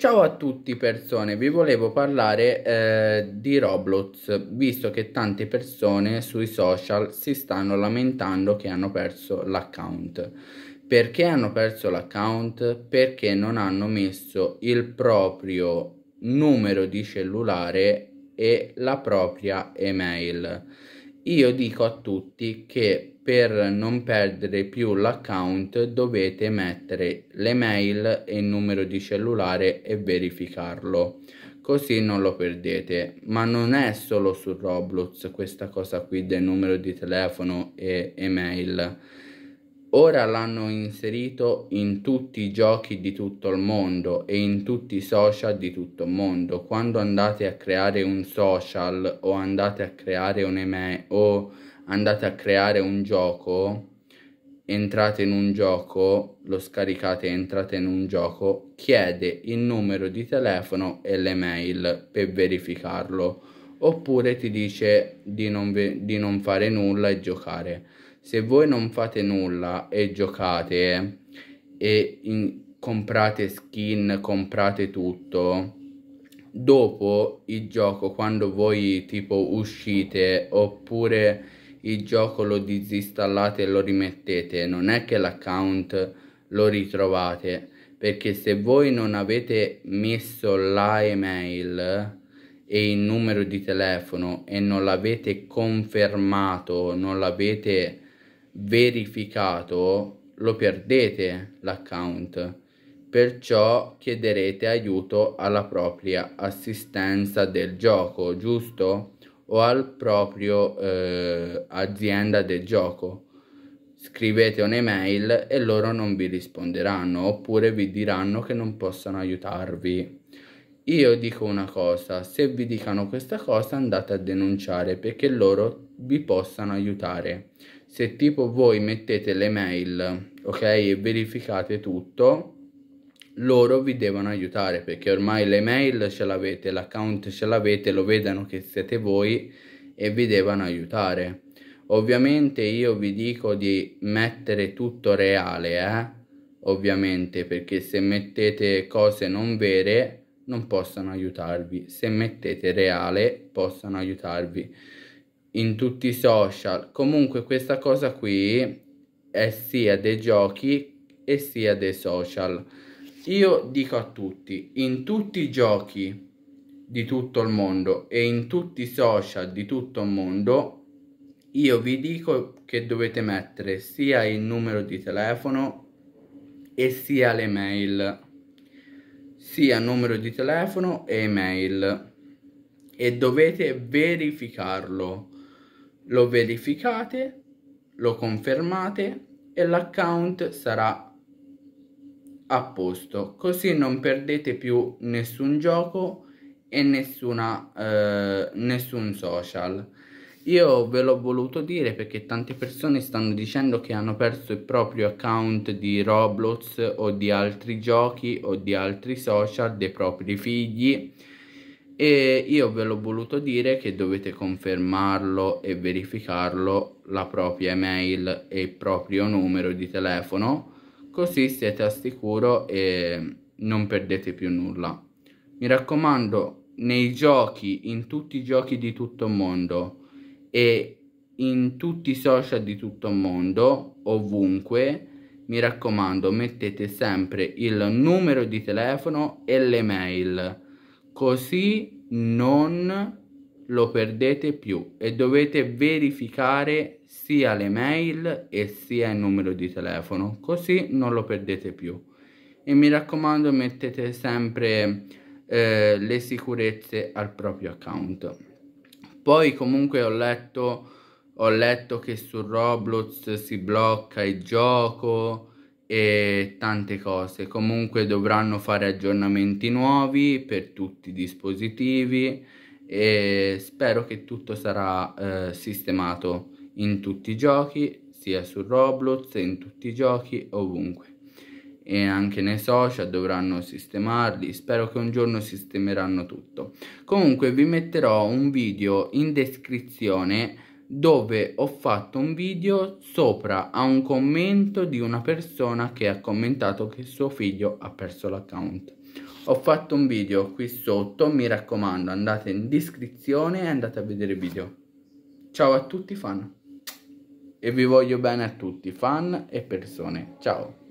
Ciao a tutti persone, vi volevo parlare eh, di Roblox, visto che tante persone sui social si stanno lamentando che hanno perso l'account. Perché hanno perso l'account? Perché non hanno messo il proprio numero di cellulare e la propria email io dico a tutti che per non perdere più l'account dovete mettere l'email e il numero di cellulare e verificarlo così non lo perdete ma non è solo su Roblox questa cosa qui del numero di telefono e email Ora l'hanno inserito in tutti i giochi di tutto il mondo e in tutti i social di tutto il mondo. Quando andate a creare un social o andate a creare un email o andate a creare un gioco, entrate in un gioco, lo scaricate e entrate in un gioco, chiede il numero di telefono e l'email per verificarlo oppure ti dice di non, di non fare nulla e giocare. Se voi non fate nulla e giocate e in, comprate skin, comprate tutto, dopo il gioco quando voi tipo uscite oppure il gioco lo disinstallate e lo rimettete, non è che l'account lo ritrovate perché se voi non avete messo la email e il numero di telefono e non l'avete confermato, non l'avete verificato, lo perdete l'account. Perciò chiederete aiuto alla propria assistenza del gioco, giusto? O al proprio eh, azienda del gioco. Scrivete un'email e loro non vi risponderanno oppure vi diranno che non possono aiutarvi io dico una cosa, se vi dicano questa cosa andate a denunciare perché loro vi possano aiutare. Se tipo voi mettete le mail, ok, e verificate tutto, loro vi devono aiutare perché ormai le mail ce l'avete, l'account ce l'avete, lo vedano che siete voi e vi devono aiutare. Ovviamente io vi dico di mettere tutto reale, eh? Ovviamente, perché se mettete cose non vere non possano aiutarvi. Se mettete reale possano aiutarvi in tutti i social. Comunque questa cosa qui è sia dei giochi e sia dei social. Io dico a tutti, in tutti i giochi di tutto il mondo e in tutti i social di tutto il mondo, io vi dico che dovete mettere sia il numero di telefono e sia le mail sia numero di telefono e email e dovete verificarlo. Lo verificate, lo confermate e l'account sarà a posto. Così non perdete più nessun gioco e nessuna, eh, nessun social. Io ve l'ho voluto dire perché tante persone stanno dicendo che hanno perso il proprio account di Roblox o di altri giochi o di altri social dei propri figli e io ve l'ho voluto dire che dovete confermarlo e verificarlo la propria email e il proprio numero di telefono così siete al sicuro e non perdete più nulla. Mi raccomando, nei giochi, in tutti i giochi di tutto il mondo, e in tutti i social di tutto il mondo, ovunque, mi raccomando mettete sempre il numero di telefono e le mail, così non lo perdete più e dovete verificare sia le mail e sia il numero di telefono, così non lo perdete più. E mi raccomando mettete sempre eh, le sicurezze al proprio account. Poi comunque ho letto, ho letto che su Roblox si blocca il gioco e tante cose. Comunque dovranno fare aggiornamenti nuovi per tutti i dispositivi e spero che tutto sarà eh, sistemato in tutti i giochi, sia su Roblox, in tutti i giochi, ovunque e anche nei social dovranno sistemarli spero che un giorno sistemeranno tutto comunque vi metterò un video in descrizione dove ho fatto un video sopra a un commento di una persona che ha commentato che suo figlio ha perso l'account ho fatto un video qui sotto mi raccomando andate in descrizione e andate a vedere il video ciao a tutti fan e vi voglio bene a tutti fan e persone ciao